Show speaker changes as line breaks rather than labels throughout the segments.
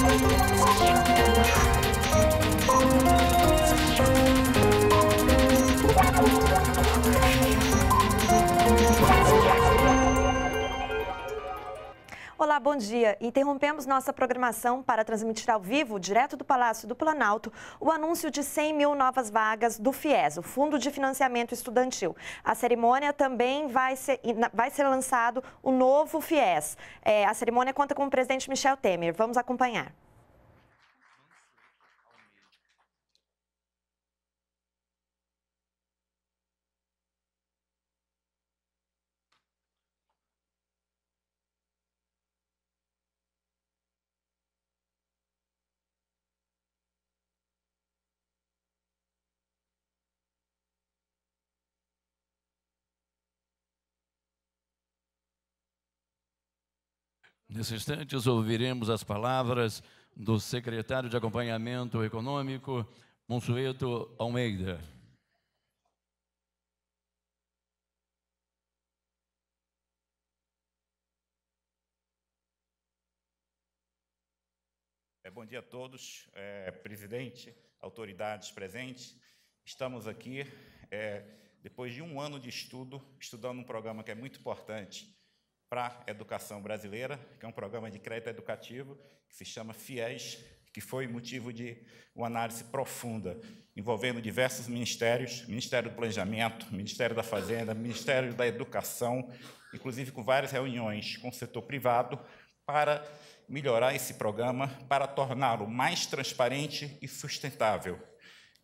先へ。Olá, bom dia. Interrompemos nossa programação para transmitir ao vivo, direto do Palácio do Planalto, o anúncio de 100 mil novas vagas do FIES, o Fundo de Financiamento Estudantil. A cerimônia também vai ser, vai ser lançado o novo FIES. É, a cerimônia conta com o presidente Michel Temer. Vamos acompanhar.
Nesse instante, ouviremos as palavras do secretário de Acompanhamento Econômico, Monsueto Almeida.
É, bom dia a todos, é, presidente, autoridades presentes. Estamos aqui, é, depois de um ano de estudo, estudando um programa que é muito importante, para a Educação Brasileira, que é um programa de crédito educativo que se chama FIES, que foi motivo de uma análise profunda, envolvendo diversos ministérios, Ministério do Planejamento, Ministério da Fazenda, Ministério da Educação, inclusive com várias reuniões com o setor privado, para melhorar esse programa, para torná-lo mais transparente e sustentável.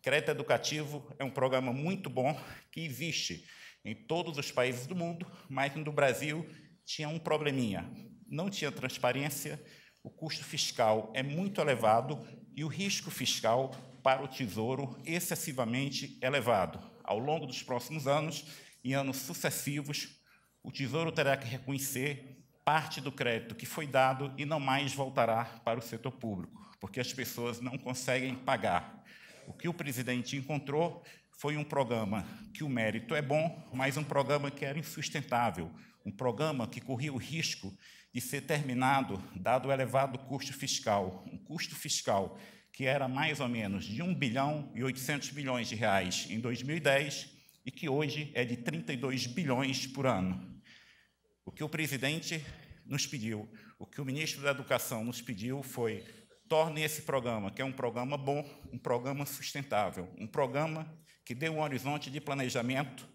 Crédito Educativo é um programa muito bom que existe em todos os países do mundo, mas no Brasil tinha um probleminha: não tinha transparência, o custo fiscal é muito elevado e o risco fiscal para o Tesouro excessivamente elevado. Ao longo dos próximos anos, em anos sucessivos, o Tesouro terá que reconhecer parte do crédito que foi dado e não mais voltará para o setor público, porque as pessoas não conseguem pagar. O que o presidente encontrou foi um programa que o mérito é bom, mas um programa que era insustentável, um programa que corria o risco de ser terminado dado o elevado custo fiscal, um custo fiscal que era mais ou menos de 1 bilhão e 800 milhões de reais em 2010 e que hoje é de 32 bilhões por ano. O que o presidente nos pediu, o que o ministro da Educação nos pediu foi torne esse programa, que é um programa bom, um programa sustentável, um programa que dê um horizonte de planejamento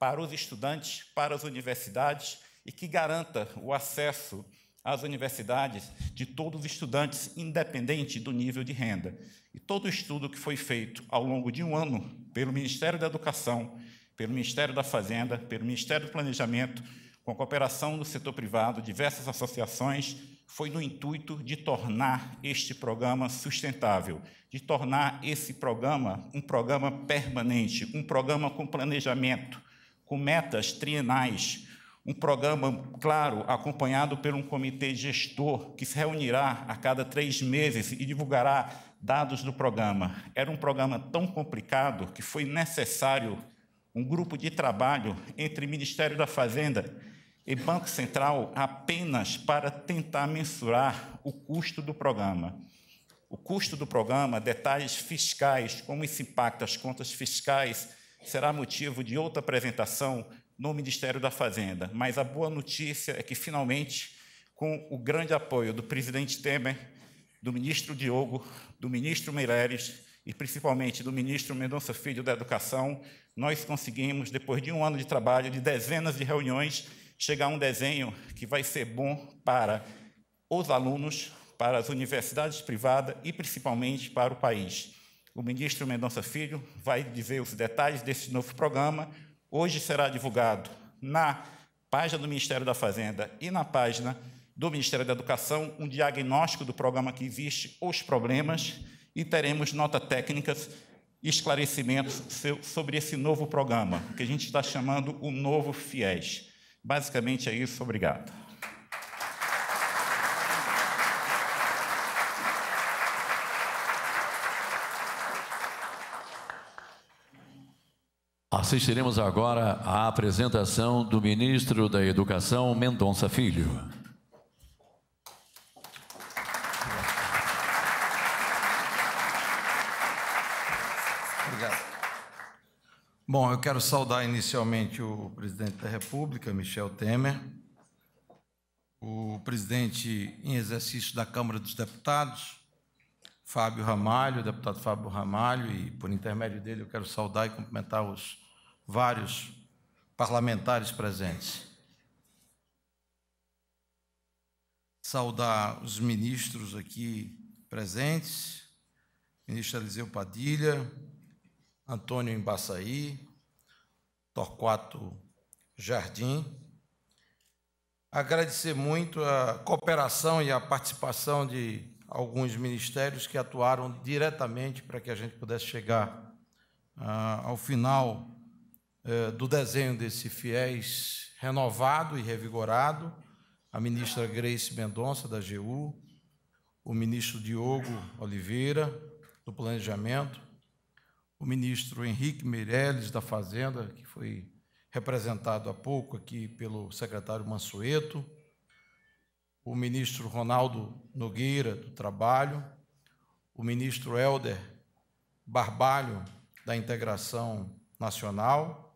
para os estudantes, para as universidades e que garanta o acesso às universidades de todos os estudantes, independente do nível de renda. E todo o estudo que foi feito ao longo de um ano pelo Ministério da Educação, pelo Ministério da Fazenda, pelo Ministério do Planejamento, com a cooperação do setor privado, diversas associações, foi no intuito de tornar este programa sustentável, de tornar esse programa um programa permanente, um programa com planejamento, com metas trienais, um programa claro, acompanhado por um comitê gestor que se reunirá a cada três meses e divulgará dados do programa. Era um programa tão complicado que foi necessário um grupo de trabalho entre Ministério da Fazenda e Banco Central apenas para tentar mensurar o custo do programa. O custo do programa, detalhes fiscais, como isso impacta as contas fiscais será motivo de outra apresentação no Ministério da Fazenda. Mas a boa notícia é que, finalmente, com o grande apoio do presidente Temer, do ministro Diogo, do ministro Meireles e principalmente do ministro Mendonça Filho da Educação, nós conseguimos, depois de um ano de trabalho, de dezenas de reuniões, chegar a um desenho que vai ser bom para os alunos, para as universidades privadas e principalmente para o país o ministro Mendonça Filho vai dizer os detalhes desse novo programa. Hoje será divulgado na página do Ministério da Fazenda e na página do Ministério da Educação um diagnóstico do programa que existe, os problemas, e teremos notas técnicas e esclarecimentos sobre esse novo programa, que a gente está chamando o Novo FIES. Basicamente é isso, obrigado.
Assistiremos agora à apresentação do ministro da Educação, Mendonça Filho.
Obrigado.
Bom, eu quero saudar inicialmente o presidente da República, Michel Temer, o presidente em exercício da Câmara dos Deputados, Fábio Ramalho, deputado Fábio Ramalho, e por intermédio dele eu quero saudar e cumprimentar os vários parlamentares presentes. Saudar os ministros aqui presentes, ministro Eliseu Padilha, Antônio Embaçaí, Torquato Jardim. Agradecer muito a cooperação e a participação de alguns ministérios que atuaram diretamente para que a gente pudesse chegar ah, ao final é, do desenho desse fiéis renovado e revigorado, a ministra Grace Mendonça, da GU, o ministro Diogo Oliveira, do Planejamento, o ministro Henrique Meirelles, da Fazenda, que foi representado há pouco aqui pelo secretário Mansueto, o ministro Ronaldo Nogueira, do Trabalho, o ministro Helder Barbalho, da Integração Nacional,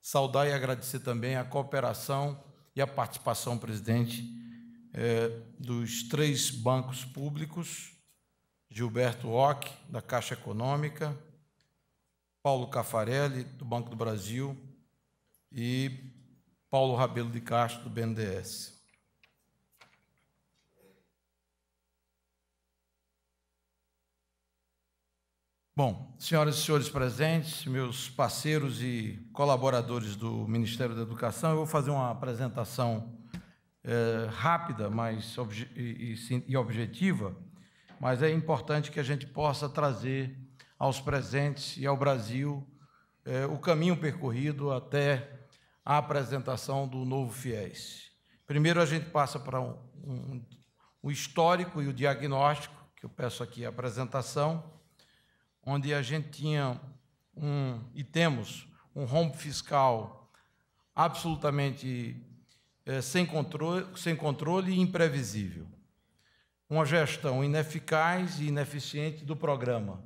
saudar e agradecer também a cooperação e a participação, presidente, é, dos três bancos públicos, Gilberto Ock da Caixa Econômica, Paulo Cafarelli, do Banco do Brasil, e Paulo Rabelo de Castro, do BNDES. Bom, senhoras e senhores presentes, meus parceiros e colaboradores do Ministério da Educação, eu vou fazer uma apresentação é, rápida mas obje e, e, e objetiva, mas é importante que a gente possa trazer aos presentes e ao Brasil é, o caminho percorrido até a apresentação do novo FIES. Primeiro, a gente passa para um, um, o histórico e o diagnóstico, que eu peço aqui a apresentação onde a gente tinha um, e temos um rombo fiscal absolutamente é, sem, controle, sem controle e imprevisível. Uma gestão ineficaz e ineficiente do programa.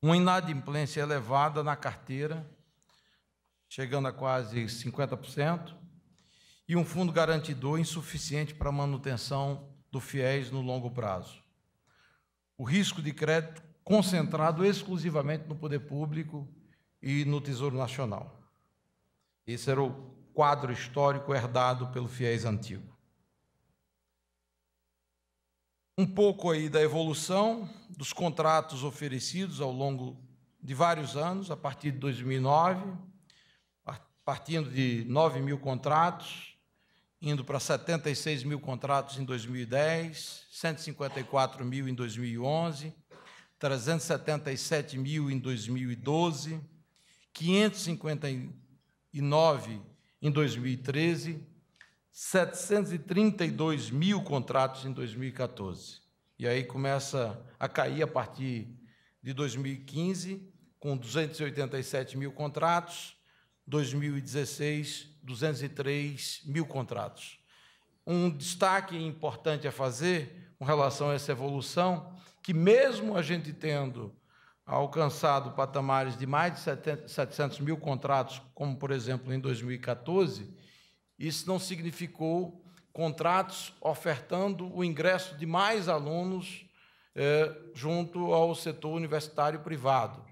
Uma inadimplência elevada na carteira, chegando a quase 50%, e um fundo garantidor insuficiente para a manutenção do FIES no longo prazo. O risco de crédito concentrado exclusivamente no poder público e no Tesouro Nacional. Esse era o quadro histórico herdado pelo fiéis antigo. Um pouco aí da evolução dos contratos oferecidos ao longo de vários anos, a partir de 2009, partindo de 9 mil contratos, indo para 76 mil contratos em 2010, 154 mil em 2011, 377 mil em 2012, 559 em 2013, 732 mil contratos em 2014. E aí começa a cair a partir de 2015, com 287 mil contratos, 2016, 203 mil contratos. Um destaque importante a fazer com relação a essa evolução que mesmo a gente tendo alcançado patamares de mais de 700 mil contratos, como por exemplo em 2014, isso não significou contratos ofertando o ingresso de mais alunos eh, junto ao setor universitário privado.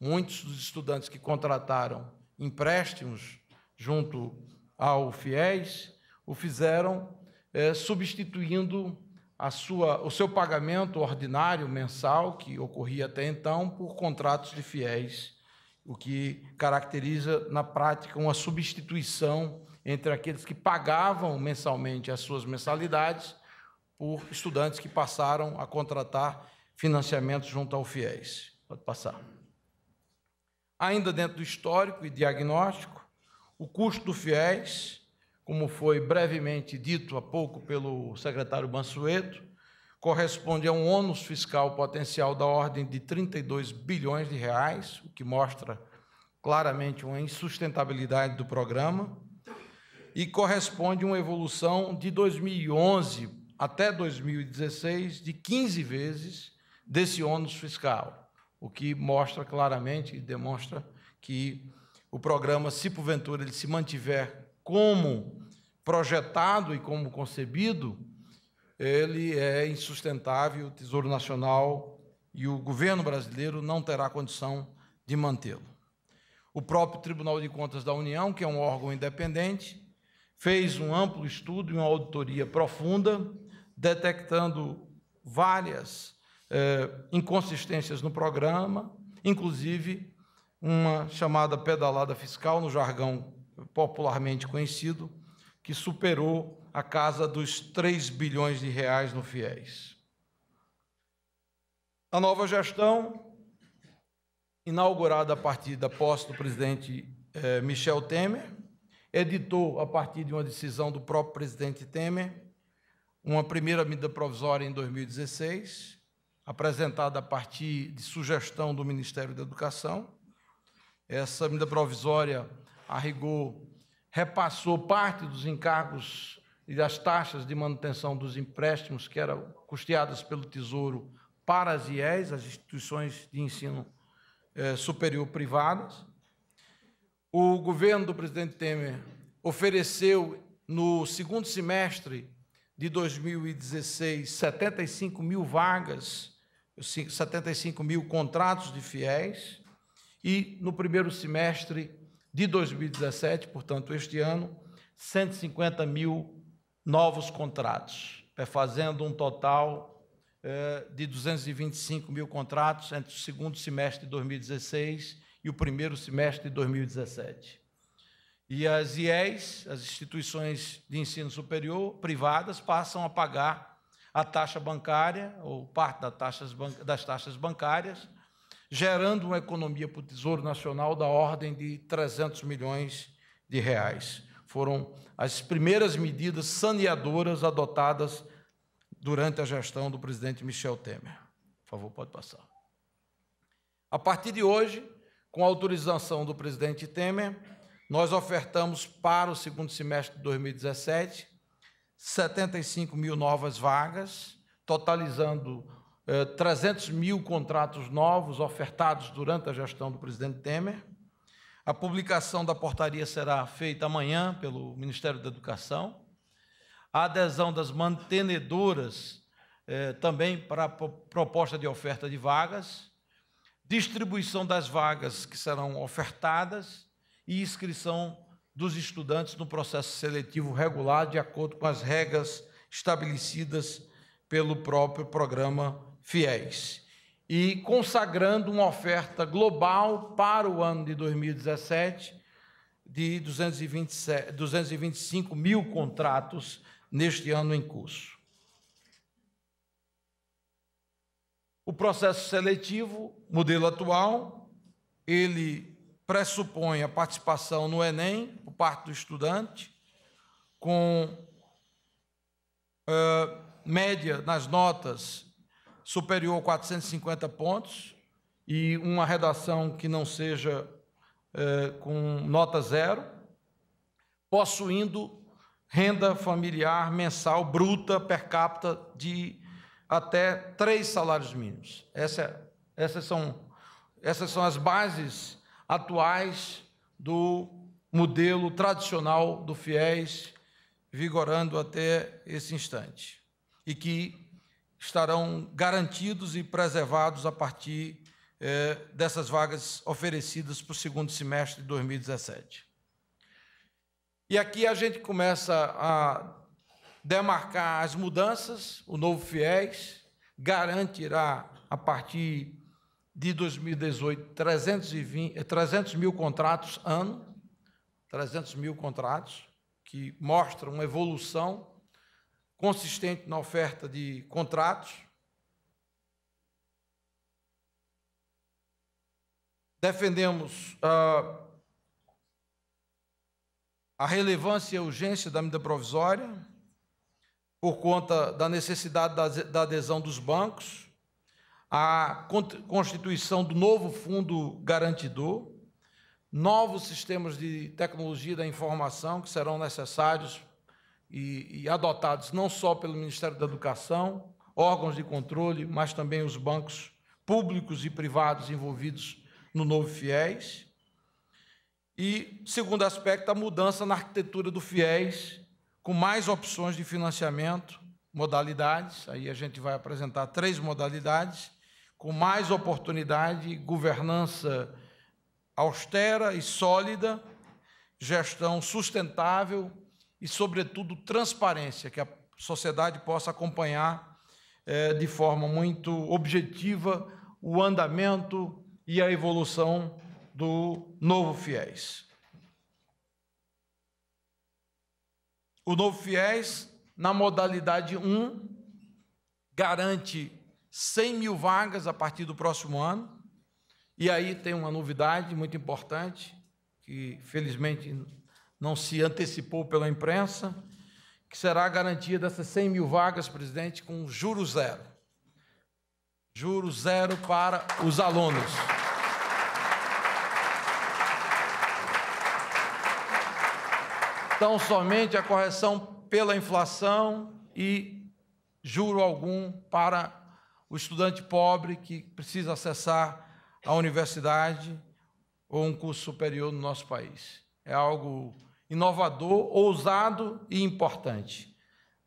Muitos dos estudantes que contrataram empréstimos junto ao FIES o fizeram eh, substituindo a sua, o seu pagamento ordinário mensal, que ocorria até então, por contratos de fiéis, o que caracteriza, na prática, uma substituição entre aqueles que pagavam mensalmente as suas mensalidades por estudantes que passaram a contratar financiamento junto ao fiéis. Pode passar. Ainda dentro do histórico e diagnóstico, o custo do fiéis como foi brevemente dito há pouco pelo secretário Mansueto, corresponde a um ônus fiscal potencial da ordem de 32 bilhões de reais, o que mostra claramente uma insustentabilidade do programa, e corresponde a uma evolução de 2011 até 2016 de 15 vezes desse ônus fiscal, o que mostra claramente e demonstra que o programa, se porventura ele se mantiver como projetado e como concebido, ele é insustentável, o Tesouro Nacional e o governo brasileiro não terá condição de mantê-lo. O próprio Tribunal de Contas da União, que é um órgão independente, fez um amplo estudo e uma auditoria profunda, detectando várias eh, inconsistências no programa, inclusive uma chamada pedalada fiscal, no jargão popularmente conhecido, que superou a casa dos 3 bilhões de reais no FIES. A nova gestão, inaugurada a partir da posse do presidente eh, Michel Temer, editou, a partir de uma decisão do próprio presidente Temer, uma primeira medida provisória em 2016, apresentada a partir de sugestão do Ministério da Educação. Essa medida provisória a rigor, repassou parte dos encargos e das taxas de manutenção dos empréstimos que eram custeadas pelo Tesouro para as IES, as instituições de ensino eh, superior privadas. O governo do presidente Temer ofereceu, no segundo semestre de 2016, 75 mil vagas, 75 mil contratos de fiéis, e no primeiro semestre de 2017, portanto, este ano, 150 mil novos contratos, é, fazendo um total é, de 225 mil contratos entre o segundo semestre de 2016 e o primeiro semestre de 2017. E as IEs, as instituições de ensino superior privadas, passam a pagar a taxa bancária, ou parte das taxas bancárias, gerando uma economia para o Tesouro Nacional da ordem de 300 milhões de reais. Foram as primeiras medidas saneadoras adotadas durante a gestão do presidente Michel Temer. Por favor, pode passar. A partir de hoje, com a autorização do presidente Temer, nós ofertamos para o segundo semestre de 2017 75 mil novas vagas, totalizando 300 eh, mil contratos novos ofertados durante a gestão do presidente Temer. A publicação da portaria será feita amanhã pelo Ministério da Educação. A adesão das mantenedoras eh, também para a proposta de oferta de vagas. Distribuição das vagas que serão ofertadas e inscrição dos estudantes no processo seletivo regular, de acordo com as regras estabelecidas pelo próprio programa fiéis e consagrando uma oferta global para o ano de 2017 de 227, 225 mil contratos neste ano em curso. O processo seletivo, modelo atual, ele pressupõe a participação no Enem por parte do estudante, com uh, média nas notas superior a 450 pontos e uma redação que não seja é, com nota zero, possuindo renda familiar mensal bruta per capita de até três salários mínimos. Essa, é, essas, são, essas são as bases atuais do modelo tradicional do FIES, vigorando até esse instante. E que estarão garantidos e preservados a partir eh, dessas vagas oferecidas para o segundo semestre de 2017. E aqui a gente começa a demarcar as mudanças, o novo FIES garantirá, a partir de 2018, 320, 300 mil contratos ano, 300 mil contratos, que mostra uma evolução consistente na oferta de contratos, defendemos ah, a relevância e a urgência da medida provisória por conta da necessidade da adesão dos bancos, a constituição do novo fundo garantidor, novos sistemas de tecnologia da informação que serão necessários e, e adotados não só pelo Ministério da Educação, órgãos de controle, mas também os bancos públicos e privados envolvidos no novo FIES. E, segundo aspecto, a mudança na arquitetura do FIES, com mais opções de financiamento, modalidades, aí a gente vai apresentar três modalidades, com mais oportunidade, governança austera e sólida, gestão sustentável, e, sobretudo, transparência, que a sociedade possa acompanhar é, de forma muito objetiva o andamento e a evolução do novo FIES. O novo FIES, na modalidade 1, garante 100 mil vagas a partir do próximo ano. E aí tem uma novidade muito importante, que felizmente não se antecipou pela imprensa, que será a garantia dessas 100 mil vagas, presidente, com juro zero. Juro zero para os alunos. Então, somente a correção pela inflação e juro algum para o estudante pobre que precisa acessar a universidade ou um curso superior no nosso país. É algo inovador, ousado e importante,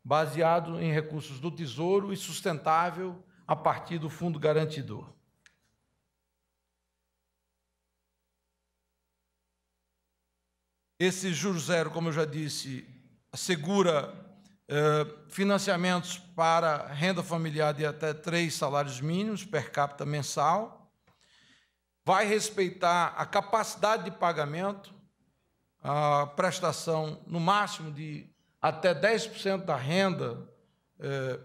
baseado em recursos do Tesouro e sustentável a partir do Fundo Garantidor. Esse juros zero, como eu já disse, assegura eh, financiamentos para renda familiar de até três salários mínimos per capita mensal, vai respeitar a capacidade de pagamento, a prestação no máximo de até 10% da renda é,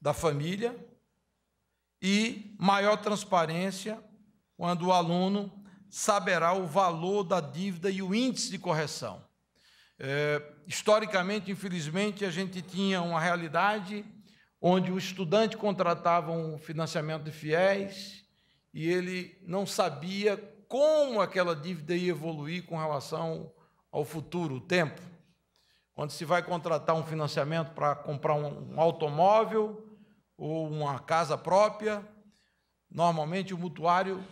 da família e maior transparência quando o aluno saberá o valor da dívida e o índice de correção. É, historicamente, infelizmente, a gente tinha uma realidade onde o estudante contratava um financiamento de fiéis e ele não sabia como aquela dívida ia evoluir com relação ao futuro, o tempo. Quando se vai contratar um financiamento para comprar um automóvel ou uma casa própria, normalmente o mutuário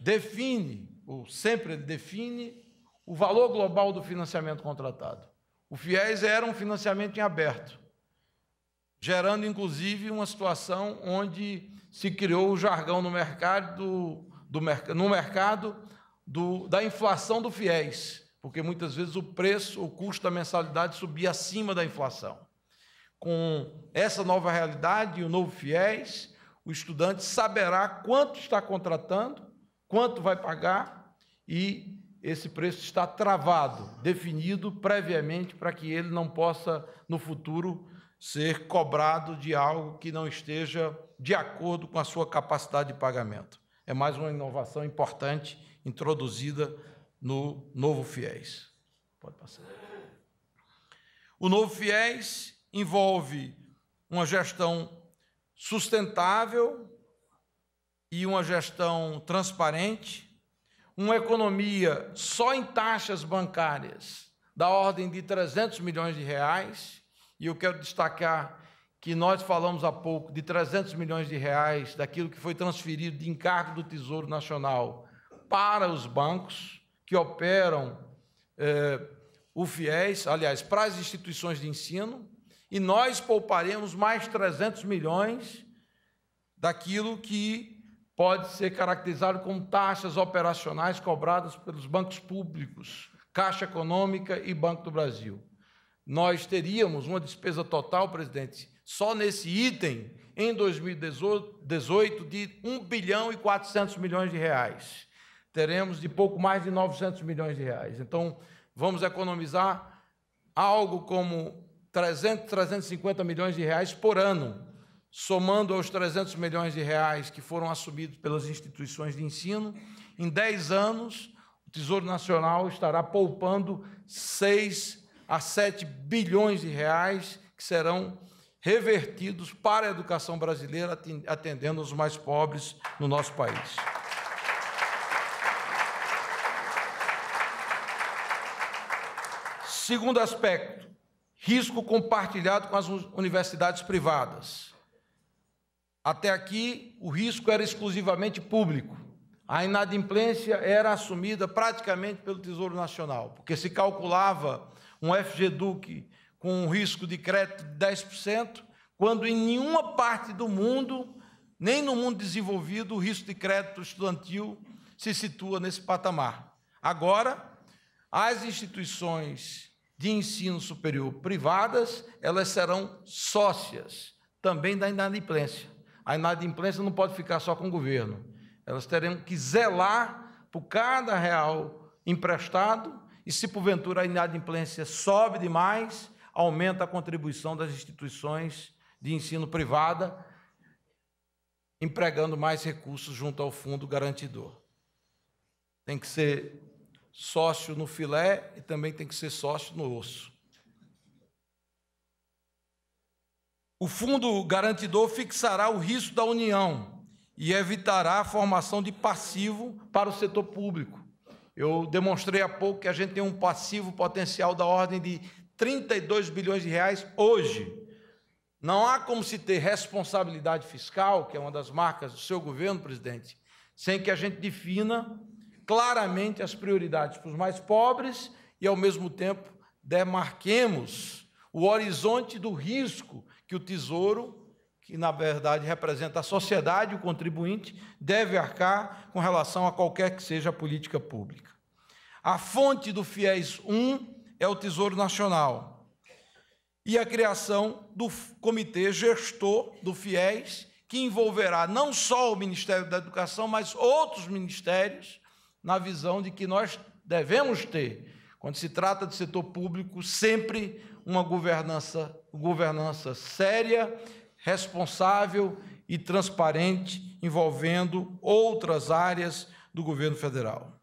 define, ou sempre define, o valor global do financiamento contratado. O FIES era um financiamento em aberto, gerando inclusive uma situação onde se criou o jargão no mercado, do, do, no mercado do, da inflação do FIES porque muitas vezes o preço, o custo da mensalidade subia acima da inflação. Com essa nova realidade e o novo FIES, o estudante saberá quanto está contratando, quanto vai pagar e esse preço está travado, definido previamente para que ele não possa no futuro ser cobrado de algo que não esteja de acordo com a sua capacidade de pagamento. É mais uma inovação importante introduzida no Novo Fiéis. Pode passar. O Novo Fiéis envolve uma gestão sustentável e uma gestão transparente, uma economia só em taxas bancárias da ordem de 300 milhões de reais, e eu quero destacar que nós falamos há pouco de 300 milhões de reais daquilo que foi transferido de encargo do Tesouro Nacional para os bancos, que operam é, o FIES, aliás, para as instituições de ensino, e nós pouparemos mais 300 milhões daquilo que pode ser caracterizado como taxas operacionais cobradas pelos bancos públicos, Caixa Econômica e Banco do Brasil. Nós teríamos uma despesa total, presidente, só nesse item, em 2018, de 1 bilhão e 400 milhões de reais teremos de pouco mais de 900 milhões de reais. Então, vamos economizar algo como 300, 350 milhões de reais por ano, somando aos 300 milhões de reais que foram assumidos pelas instituições de ensino, em 10 anos, o Tesouro Nacional estará poupando 6 a 7 bilhões de reais que serão revertidos para a educação brasileira, atendendo os mais pobres no nosso país. Segundo aspecto, risco compartilhado com as universidades privadas. Até aqui, o risco era exclusivamente público. A inadimplência era assumida praticamente pelo Tesouro Nacional, porque se calculava um FGDUC com um risco de crédito de 10%, quando em nenhuma parte do mundo, nem no mundo desenvolvido, o risco de crédito estudantil se situa nesse patamar. Agora, as instituições de ensino superior privadas, elas serão sócias também da inadimplência. A inadimplência não pode ficar só com o governo. Elas terão que zelar por cada real emprestado e se porventura a inadimplência sobe demais, aumenta a contribuição das instituições de ensino privada, empregando mais recursos junto ao fundo garantidor. Tem que ser sócio no filé e também tem que ser sócio no osso. O fundo garantidor fixará o risco da União e evitará a formação de passivo para o setor público. Eu demonstrei há pouco que a gente tem um passivo potencial da ordem de 32 bilhões de reais hoje. Não há como se ter responsabilidade fiscal, que é uma das marcas do seu governo, presidente, sem que a gente defina claramente as prioridades para os mais pobres e, ao mesmo tempo, demarquemos o horizonte do risco que o tesouro, que na verdade representa a sociedade, o contribuinte, deve arcar com relação a qualquer que seja a política pública. A fonte do FIES 1 é o Tesouro Nacional e a criação do comitê gestor do FIES, que envolverá não só o Ministério da Educação, mas outros ministérios na visão de que nós devemos ter, quando se trata de setor público, sempre uma governança, governança séria, responsável e transparente, envolvendo outras áreas do governo federal.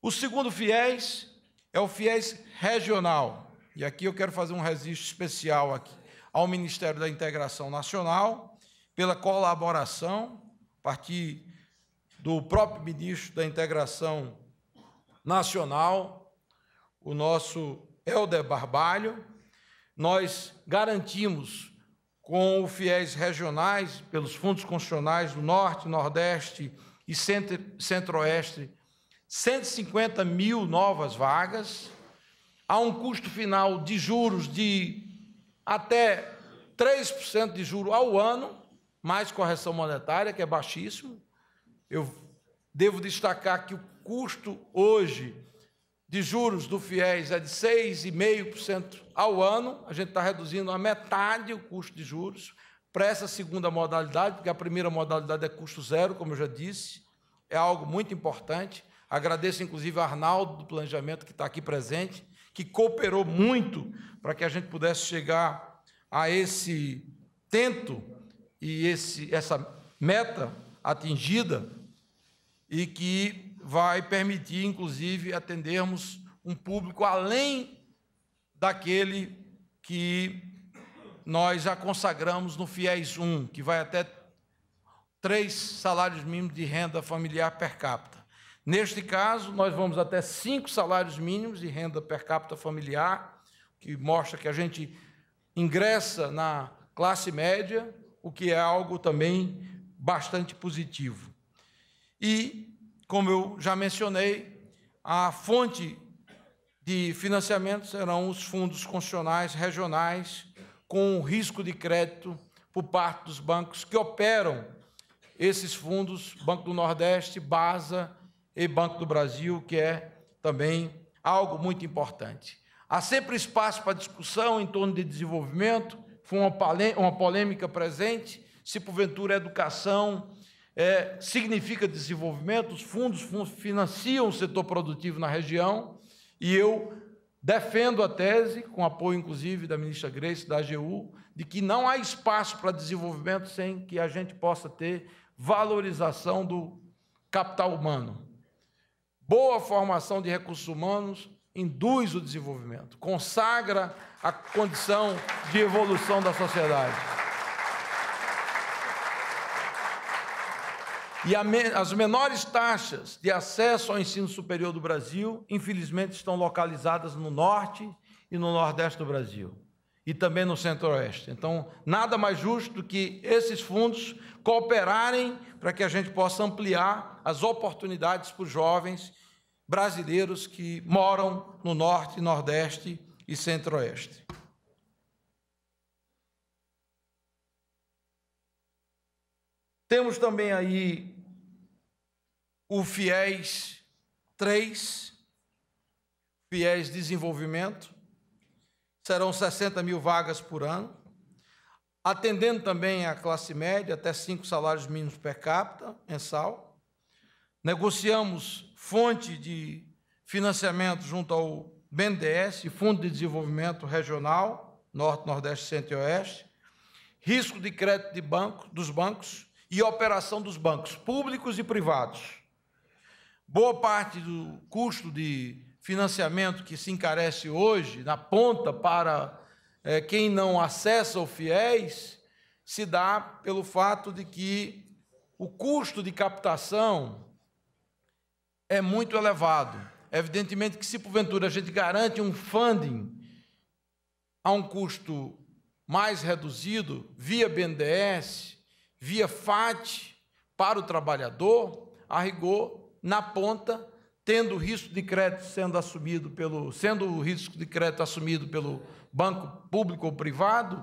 O segundo fiéis é o fiéis regional. E aqui eu quero fazer um registro especial aqui ao Ministério da Integração Nacional pela colaboração a partir do próprio ministro da Integração Nacional, o nosso Helder Barbalho, nós garantimos com o FIES regionais, pelos fundos constitucionais do Norte, Nordeste e Centro-Oeste, 150 mil novas vagas, a um custo final de juros de até 3% de juro ao ano, mais correção monetária, que é baixíssimo, eu devo destacar que o custo hoje de juros do FIES é de 6,5% ao ano, a gente está reduzindo a metade o custo de juros para essa segunda modalidade, porque a primeira modalidade é custo zero, como eu já disse, é algo muito importante. Agradeço, inclusive, ao Arnaldo do Planejamento, que está aqui presente, que cooperou muito para que a gente pudesse chegar a esse tento e esse, essa meta atingida e que vai permitir, inclusive, atendermos um público além daquele que nós já consagramos no FIES 1, que vai até três salários mínimos de renda familiar per capita. Neste caso, nós vamos até cinco salários mínimos de renda per capita familiar, que mostra que a gente ingressa na classe média, o que é algo também bastante positivo. E, como eu já mencionei, a fonte de financiamento serão os fundos constitucionais regionais com risco de crédito por parte dos bancos que operam esses fundos, Banco do Nordeste, Basa e Banco do Brasil, que é também algo muito importante. Há sempre espaço para discussão em torno de desenvolvimento, foi uma, polêmica presente, se porventura a educação é, significa desenvolvimento, os fundos financiam o setor produtivo na região e eu defendo a tese, com apoio inclusive da ministra Grace, da AGU, de que não há espaço para desenvolvimento sem que a gente possa ter valorização do capital humano. Boa formação de recursos humanos induz o desenvolvimento, consagra a condição de evolução da sociedade. E me, as menores taxas de acesso ao ensino superior do Brasil, infelizmente, estão localizadas no norte e no nordeste do Brasil, e também no centro-oeste. Então, nada mais justo do que esses fundos cooperarem para que a gente possa ampliar as oportunidades para os jovens brasileiros que moram no norte, nordeste e centro-oeste. Temos também aí o FIES 3, FIES Desenvolvimento, serão 60 mil vagas por ano, atendendo também à classe média, até cinco salários mínimos per capita mensal. Negociamos fonte de financiamento junto ao BNDES, Fundo de Desenvolvimento Regional, Norte, Nordeste, Centro e Oeste, risco de crédito de banco, dos bancos e operação dos bancos públicos e privados. Boa parte do custo de financiamento que se encarece hoje, na ponta para é, quem não acessa o FIES, se dá pelo fato de que o custo de captação é muito elevado. Evidentemente que, se porventura a gente garante um funding a um custo mais reduzido, via BNDES, via FAT, para o trabalhador, a rigor, na ponta, tendo o risco de crédito sendo assumido pelo, sendo o risco de crédito assumido pelo banco público ou privado,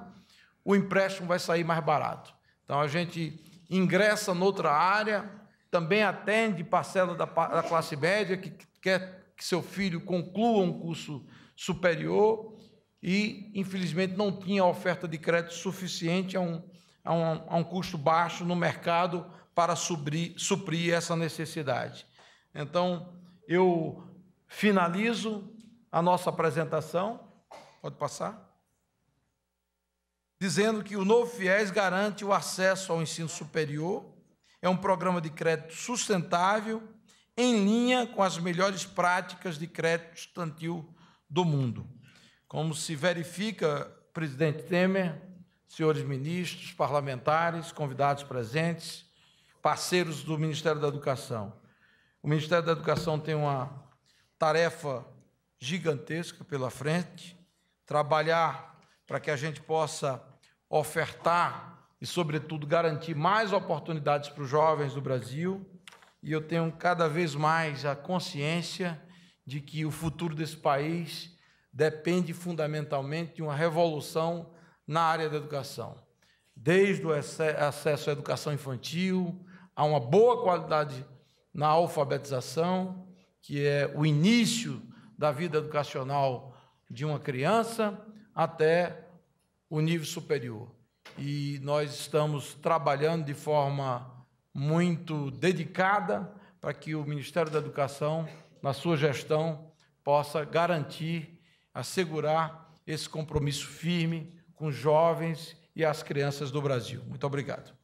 o empréstimo vai sair mais barato. Então a gente ingressa noutra área, também atende parcela da, da classe média que quer que seu filho conclua um curso superior e, infelizmente, não tinha oferta de crédito suficiente a um, a um, a um custo baixo no mercado para suprir essa necessidade. Então, eu finalizo a nossa apresentação. Pode passar? Dizendo que o Novo FIES garante o acesso ao ensino superior, é um programa de crédito sustentável, em linha com as melhores práticas de crédito estudantil do mundo. Como se verifica, presidente Temer, senhores ministros, parlamentares, convidados presentes, parceiros do Ministério da Educação. O Ministério da Educação tem uma tarefa gigantesca pela frente, trabalhar para que a gente possa ofertar e, sobretudo, garantir mais oportunidades para os jovens do Brasil. E eu tenho cada vez mais a consciência de que o futuro desse país depende fundamentalmente de uma revolução na área da educação, desde o acesso à educação infantil, a uma boa qualidade na alfabetização, que é o início da vida educacional de uma criança, até o nível superior. E nós estamos trabalhando de forma muito dedicada para que o Ministério da Educação, na sua gestão, possa garantir, assegurar esse compromisso firme com os jovens e as crianças do Brasil. Muito obrigado.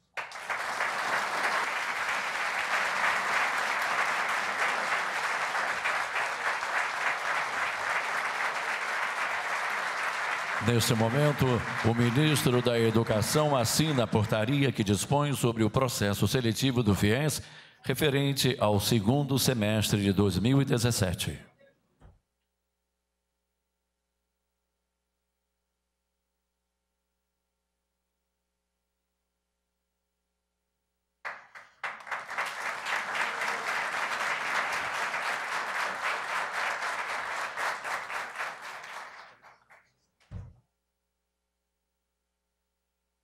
Neste momento, o ministro da Educação assina a portaria que dispõe sobre o processo seletivo do FIES referente ao segundo semestre de 2017.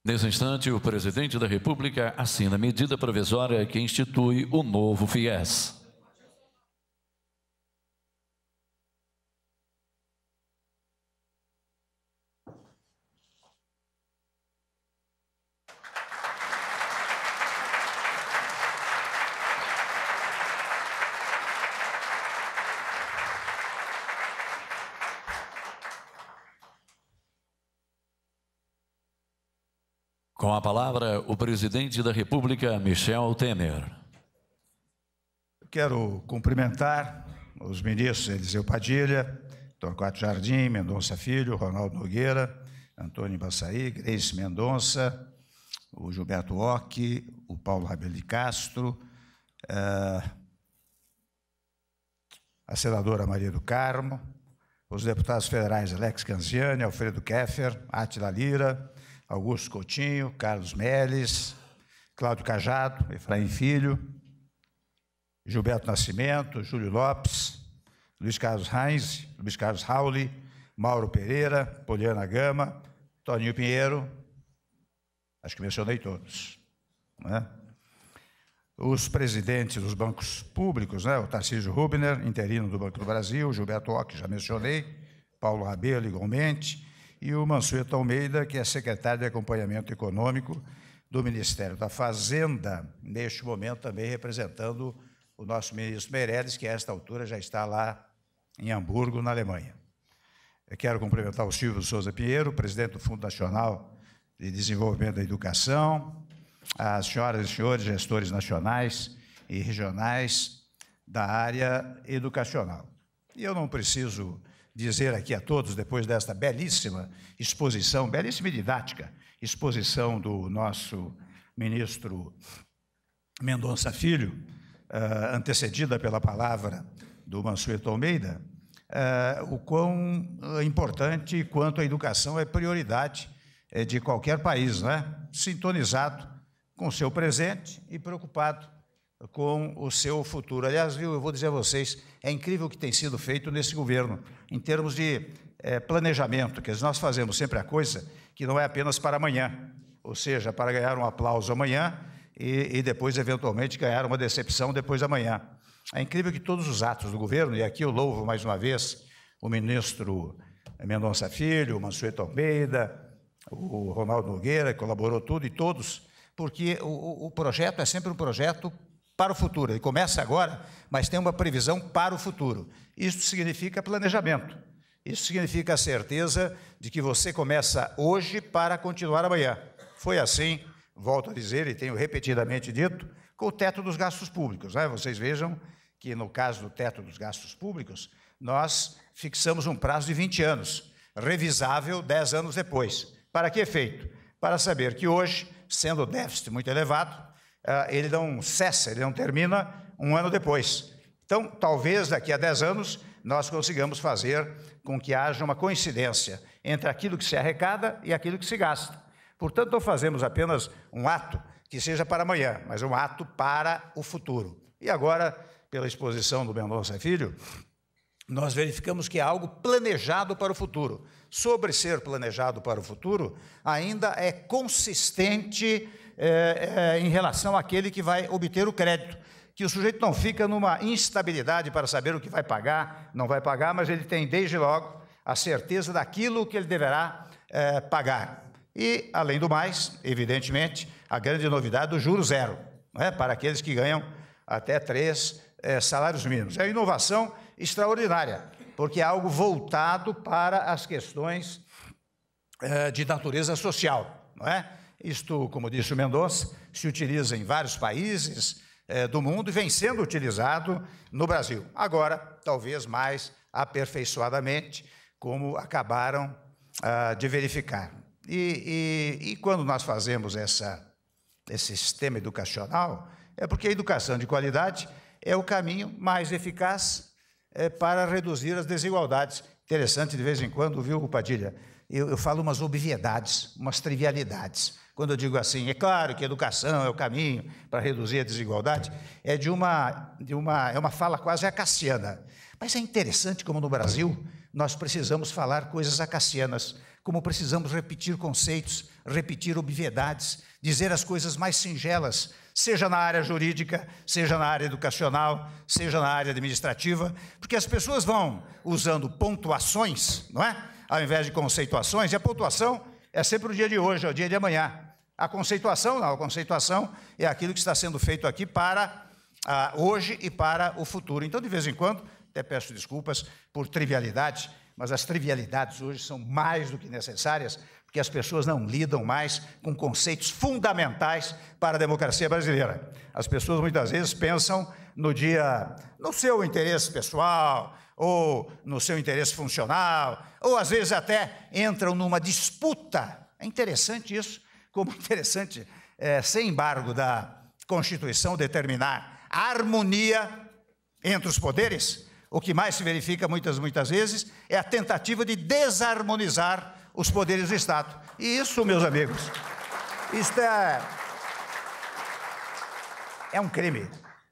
Nesse instante, o presidente da República assina a medida provisória que institui o novo FIES. palavra o presidente da República, Michel Temer.
Quero cumprimentar os ministros Eliseu Padilha, Torquato Jardim, Mendonça Filho, Ronaldo Nogueira, Antônio Bassaí, Grace Mendonça, o Gilberto Ock, o Paulo Rabelo Castro, eh, a senadora Maria do Carmo, os deputados federais Alex Canziani, Alfredo Keffer, Atila Lira, Augusto Coutinho, Carlos Melles, Cláudio Cajado, Efraim Filho, Gilberto Nascimento, Júlio Lopes, Luiz Carlos Reis, Luiz Carlos Rauli, Mauro Pereira, Poliana Gama, Toninho Pinheiro, acho que mencionei todos. Né? Os presidentes dos bancos públicos, né? o Tarcísio Rubner, interino do Banco do Brasil, Gilberto Ock, já mencionei, Paulo Rabelo igualmente, e o Mansueto Almeida, que é secretário de Acompanhamento Econômico do Ministério da Fazenda, neste momento também representando o nosso ministro Meirelles, que a esta altura já está lá em Hamburgo, na Alemanha. Eu quero cumprimentar o Silvio Souza Pinheiro, presidente do Fundo Nacional de Desenvolvimento da Educação, as senhoras e senhores gestores nacionais e regionais da área educacional. E eu não preciso dizer aqui a todos, depois desta belíssima exposição, belíssima e didática exposição do nosso ministro Mendonça Filho, uh, antecedida pela palavra do Mansueto Almeida, uh, o quão ah, importante quanto a educação é prioridade eh, de qualquer país, né? sintonizado com seu presente e preocupado com o seu futuro. Aliás, viu, eu vou dizer a vocês, é incrível o que tem sido feito nesse governo, em termos de é, planejamento, que nós fazemos sempre a coisa que não é apenas para amanhã, ou seja, para ganhar um aplauso amanhã e, e depois, eventualmente, ganhar uma decepção depois amanhã. É incrível que todos os atos do governo, e aqui eu louvo mais uma vez o ministro Mendonça Filho, o Mansueto Almeida, o Ronaldo Nogueira, que colaborou tudo e todos, porque o, o projeto é sempre um projeto para o futuro. Ele começa agora, mas tem uma previsão para o futuro. Isso significa planejamento. Isso significa a certeza de que você começa hoje para continuar amanhã. Foi assim, volto a dizer e tenho repetidamente dito, com o teto dos gastos públicos. Né? Vocês vejam que, no caso do teto dos gastos públicos, nós fixamos um prazo de 20 anos, revisável 10 anos depois. Para que efeito? Para saber que hoje, sendo o déficit muito elevado, ah, ele não cessa, ele não termina um ano depois. Então, talvez daqui a 10 anos nós consigamos fazer com que haja uma coincidência entre aquilo que se arrecada e aquilo que se gasta. Portanto, não fazemos apenas um ato que seja para amanhã, mas um ato para o futuro. E agora, pela exposição do Mendonça Filho, nós verificamos que é algo planejado para o futuro. Sobre ser planejado para o futuro, ainda é consistente é, é, em relação àquele que vai obter o crédito. Que o sujeito não fica numa instabilidade para saber o que vai pagar, não vai pagar, mas ele tem desde logo a certeza daquilo que ele deverá é, pagar. E, além do mais, evidentemente, a grande novidade do juro zero, né, para aqueles que ganham até três é, salários mínimos. É uma inovação extraordinária, porque é algo voltado para as questões é, de natureza social. Não é? Isto, como disse o Mendonça, se utiliza em vários países eh, do mundo e vem sendo utilizado no Brasil. Agora, talvez mais aperfeiçoadamente, como acabaram ah, de verificar. E, e, e, quando nós fazemos essa, esse sistema educacional, é porque a educação de qualidade é o caminho mais eficaz eh, para reduzir as desigualdades. Interessante, de vez em quando, viu, Padilha? Eu, eu falo umas obviedades, umas trivialidades. Quando eu digo assim, é claro que educação é o caminho para reduzir a desigualdade, é de uma, de uma, é uma fala quase acassiana. Mas é interessante como no Brasil nós precisamos falar coisas acassianas, como precisamos repetir conceitos, repetir obviedades, dizer as coisas mais singelas, seja na área jurídica, seja na área educacional, seja na área administrativa, porque as pessoas vão usando pontuações, não é? Ao invés de conceituações, e a pontuação é sempre o dia de hoje, é o dia de amanhã. A conceituação não, a conceituação é aquilo que está sendo feito aqui para ah, hoje e para o futuro. Então, de vez em quando, até peço desculpas por trivialidades, mas as trivialidades hoje são mais do que necessárias, porque as pessoas não lidam mais com conceitos fundamentais para a democracia brasileira. As pessoas muitas vezes pensam no dia, no seu interesse pessoal, ou no seu interesse funcional, ou às vezes até entram numa disputa. É interessante isso, como interessante, é, sem embargo, da Constituição determinar a harmonia entre os poderes. O que mais se verifica muitas, muitas vezes é a tentativa de desarmonizar os poderes do Estado. E isso, meus amigos, está é, é um crime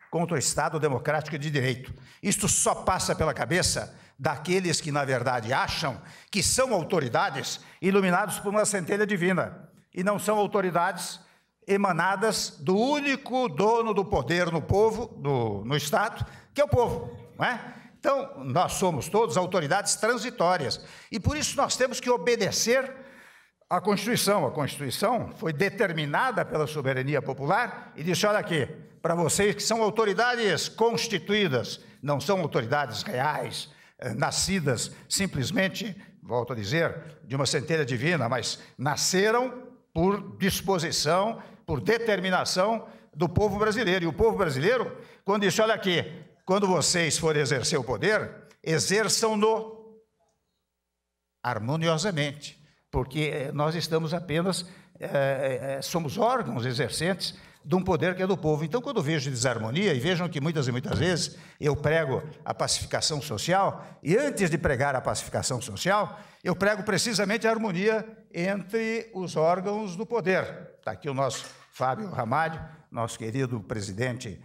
contra o Estado democrático de direito. Isto só passa pela cabeça daqueles que, na verdade, acham que são autoridades iluminados por uma centelha divina e não são autoridades emanadas do único dono do poder no povo, no, no Estado, que é o povo, não é? Então, nós somos todos autoridades transitórias e por isso nós temos que obedecer a Constituição. A Constituição foi determinada pela soberania popular e disse: olha aqui, para vocês que são autoridades constituídas, não são autoridades reais, eh, nascidas simplesmente, volto a dizer, de uma centelha divina, mas nasceram por disposição, por determinação do povo brasileiro. E o povo brasileiro, quando disse: olha aqui, quando vocês forem exercer o poder, exerçam-no harmoniosamente porque eh, nós estamos apenas, é, é, somos órgãos exercentes de um poder que é do povo. Então, quando vejo desarmonia, e vejam que muitas e muitas vezes eu prego a pacificação social, e antes de pregar a pacificação social, eu prego precisamente a harmonia entre os órgãos do poder. Está aqui o nosso Fábio Ramalho, nosso querido presidente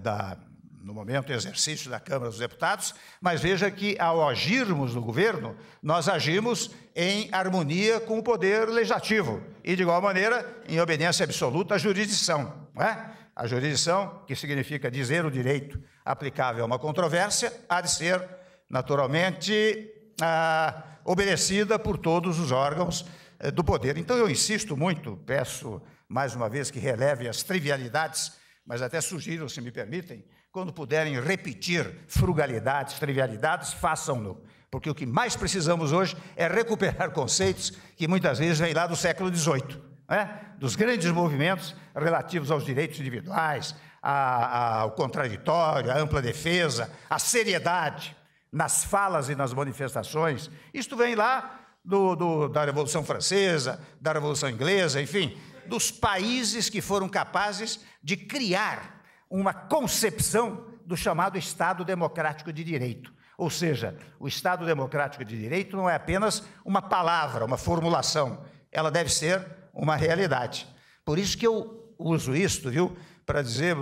da no momento, exercício da Câmara dos Deputados, mas veja que, ao agirmos no governo, nós agimos em harmonia com o poder legislativo e, de igual maneira, em obediência absoluta à jurisdição. Não é? A jurisdição, que significa dizer o direito aplicável a uma controvérsia, há de ser, naturalmente, ah, obedecida por todos os órgãos eh, do poder. Então, eu insisto muito, peço mais uma vez que releve as trivialidades mas até sugiro, se me permitem, quando puderem repetir frugalidades, trivialidades, façam-no. Porque o que mais precisamos hoje é recuperar conceitos que muitas vezes vêm lá do século XVIII, né? dos grandes movimentos relativos aos direitos individuais, ao contraditório, à ampla defesa, à seriedade nas falas e nas manifestações. Isto vem lá do, do, da Revolução Francesa, da Revolução Inglesa, enfim, dos países que foram capazes de criar uma concepção do chamado Estado Democrático de Direito. Ou seja, o Estado Democrático de Direito não é apenas uma palavra, uma formulação, ela deve ser uma realidade. Por isso que eu uso isto, viu, para dizer,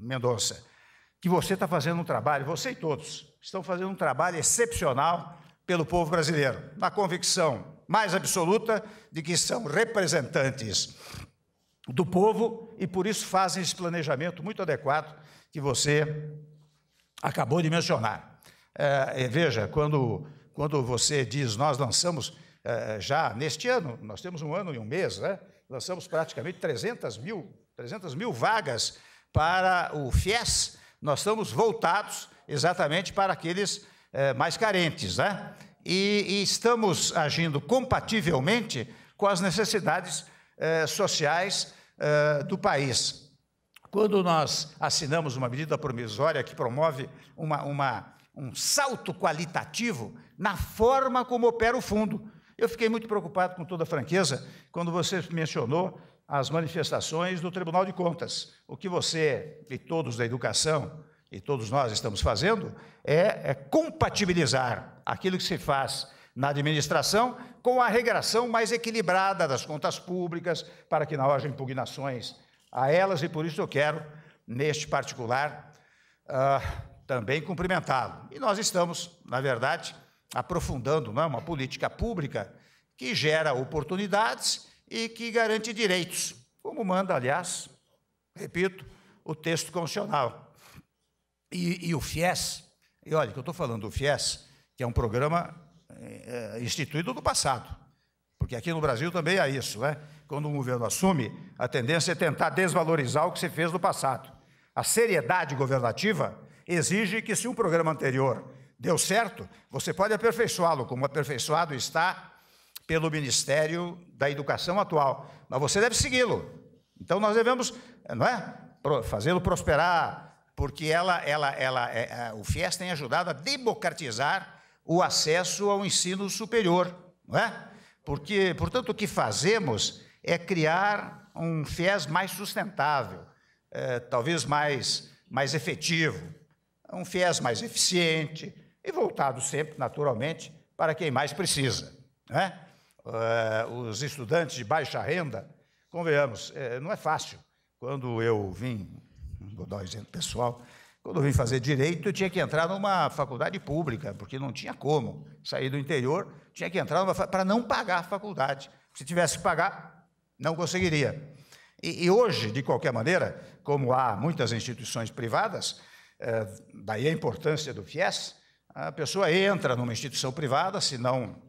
Mendonça, que você está fazendo um trabalho, você e todos, estão fazendo um trabalho excepcional pelo povo brasileiro, na convicção mais absoluta de que são representantes do povo e por isso fazem esse planejamento muito adequado que você acabou de mencionar. É, é, veja, quando, quando você diz nós lançamos é, já neste ano, nós temos um ano e um mês, né? lançamos praticamente 300 mil, 300 mil vagas para o FIES, nós estamos voltados exatamente para aqueles é, mais carentes, né? E, e, estamos agindo compativelmente com as necessidades é, sociais eh, do país. Quando nós assinamos uma medida provisória que promove uma, uma, um salto qualitativo na forma como opera o fundo, eu fiquei muito preocupado, com toda franqueza, quando você mencionou as manifestações do Tribunal de Contas. O que você e todos da educação e todos nós estamos fazendo é, é compatibilizar aquilo que se faz na administração, com a regração mais equilibrada das contas públicas, para que não haja impugnações a elas, e por isso eu quero, neste particular, uh, também cumprimentá-lo. E nós estamos, na verdade, aprofundando não é, uma política pública que gera oportunidades e que garante direitos, como manda, aliás, repito, o texto constitucional. E, e o FIES, e olha que eu estou falando do FIES, que é um programa é, é, instituído no passado, porque aqui no Brasil também há isso, né? Quando um governo assume, a tendência é tentar desvalorizar o que se fez no passado. A seriedade governativa exige que, se um programa anterior deu certo, você pode aperfeiçoá-lo, como aperfeiçoado está pelo Ministério da Educação atual, mas você deve segui-lo. Então nós devemos, não é, fazê-lo prosperar, porque ela, ela, ela, é, é o FIES tem ajudado a democratizar o acesso ao ensino superior, não é? Porque, portanto, o que fazemos é criar um FIES mais sustentável, é, talvez mais, mais efetivo, um FIES mais eficiente e voltado sempre, naturalmente, para quem mais precisa. Né? os estudantes de baixa renda, convenhamos, é, não é fácil. Quando eu vim, vou dar um exemplo pessoal, quando eu vim fazer direito, eu tinha que entrar numa faculdade pública, porque não tinha como. Sair do interior, tinha que entrar para não pagar a faculdade. Se tivesse que pagar, não conseguiria. E, e, hoje, de qualquer maneira, como há muitas instituições privadas, é, daí a importância do FIES, a pessoa entra numa instituição privada, se não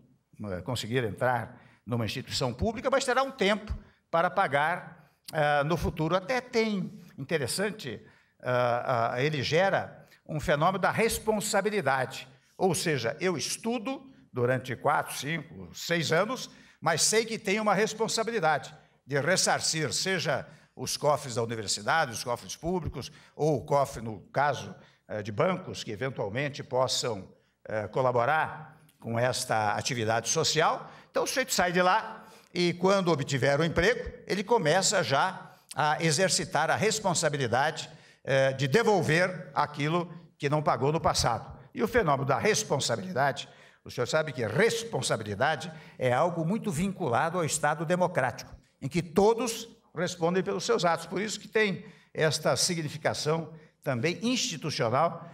é, conseguir entrar numa instituição pública, mas terá um tempo para pagar é, no futuro. Até tem, interessante, uh, uh, ele gera um fenômeno da responsabilidade. Ou seja, eu estudo durante quatro, cinco, seis anos, mas sei que tenho uma responsabilidade de ressarcir, seja os cofres da universidade, os cofres públicos, ou o cofre, no caso eh, de bancos, que eventualmente possam eh, colaborar com esta atividade social. Então, o sujeito sai de lá e, quando obtiver o emprego, ele começa já a exercitar a responsabilidade é, de devolver aquilo que não pagou no passado. E o fenômeno da responsabilidade, o senhor sabe que responsabilidade é algo muito vinculado ao Estado democrático, em que todos respondem pelos seus atos. Por isso que tem esta significação também institucional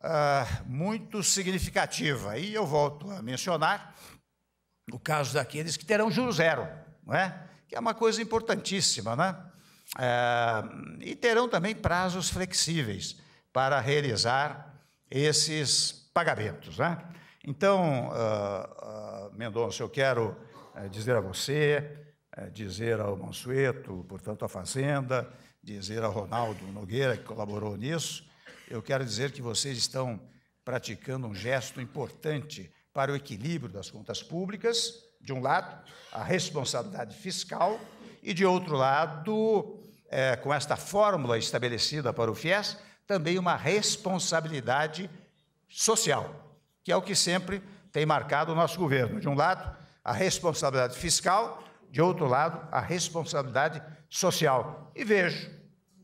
ah, muito significativa. E eu volto a mencionar o caso daqueles que terão juros zero, não é? que é uma coisa importantíssima, né? Ah, e terão também prazos flexíveis para realizar esses pagamentos. Né? Então, ah, ah, Mendonça, eu quero eh, dizer a você, eh, dizer ao Mansueto, portanto, à Fazenda, dizer ao Ronaldo Nogueira, que colaborou nisso, eu quero dizer que vocês estão praticando um gesto importante para o equilíbrio das contas públicas, de um lado, a responsabilidade fiscal, e, de outro lado, é, com esta fórmula estabelecida para o FIES, também uma responsabilidade social, que é o que sempre tem marcado o nosso governo. De um lado, a responsabilidade fiscal, de outro lado, a responsabilidade social. E vejo,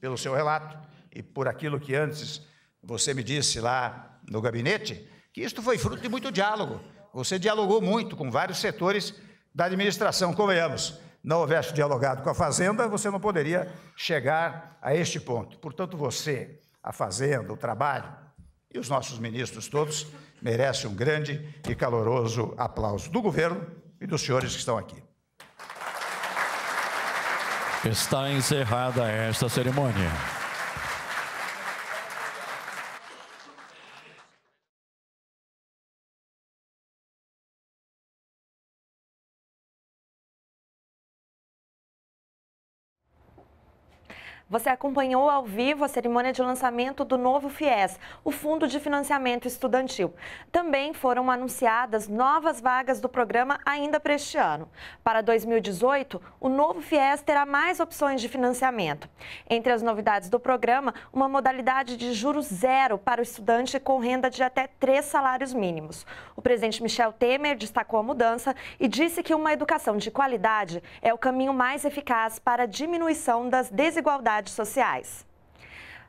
pelo seu relato e por aquilo que antes você me disse lá no gabinete, que isto foi fruto de muito diálogo. Você dialogou muito com vários setores da administração, convenhamos não houvesse dialogado com a Fazenda, você não poderia chegar a este ponto. Portanto, você, a Fazenda, o trabalho e os nossos ministros todos merecem um grande e caloroso aplauso do governo e dos senhores que estão aqui.
Está encerrada esta cerimônia.
Você acompanhou ao vivo a cerimônia de lançamento do novo FIES, o Fundo de Financiamento Estudantil. Também foram anunciadas novas vagas do programa ainda para este ano. Para 2018, o novo FIES terá mais opções de financiamento. Entre as novidades do programa, uma modalidade de juros zero para o estudante com renda de até três salários mínimos. O presidente Michel Temer destacou a mudança e disse que uma educação de qualidade é o caminho mais eficaz para a diminuição das desigualdades sociais.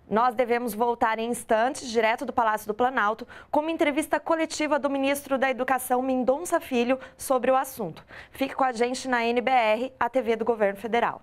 Nós devemos voltar em instantes, direto do Palácio do Planalto, com uma entrevista coletiva do ministro da Educação, Mendonça Filho, sobre o assunto. Fique com a gente na NBR, a TV do Governo Federal.